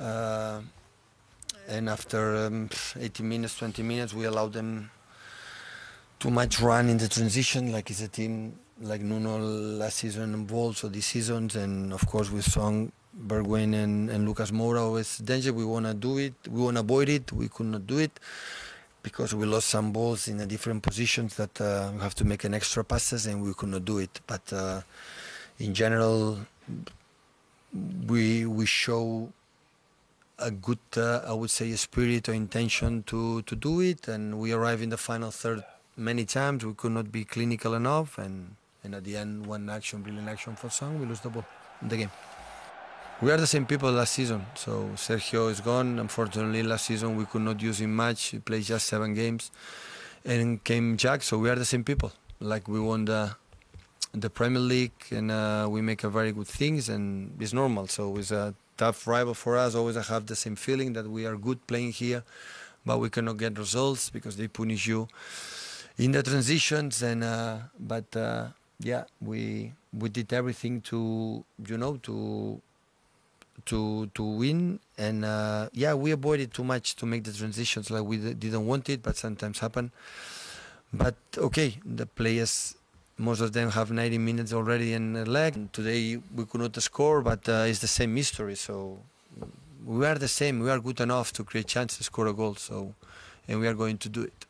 Uh, and after um, 80 minutes, 20 minutes, we allowed them too much run in the transition. Like it's a team like Nuno last season and also this season, and of course with Song, Bergwijn and, and Lucas Moura it's danger. We wanna do it, we wanna avoid it, we could not do it because we lost some balls in a different positions that uh, we have to make an extra passes and we could not do it. But uh, in general, we we show a good, uh, I would say, a spirit or intention to, to do it. And we arrived in the final third many times. We could not be clinical enough. And, and at the end, one action, brilliant action for Song, we lose the ball in the game. We are the same people last season. So Sergio is gone. Unfortunately, last season we could not use him much. He played just seven games. And came Jack, so we are the same people. Like we won the the Premier League, and uh, we make a very good things, and it's normal. So it's a tough rival for us. Always I have the same feeling that we are good playing here, but we cannot get results because they punish you in the transitions. And uh, but uh, yeah, we we did everything to you know to to to win and uh, yeah we avoided too much to make the transitions like we didn't want it but sometimes happen but okay the players most of them have 90 minutes already in the leg. Today we could not score, but uh, it's the same history. So we are the same. We are good enough to create chances, score a goal. So, and we are going to do it.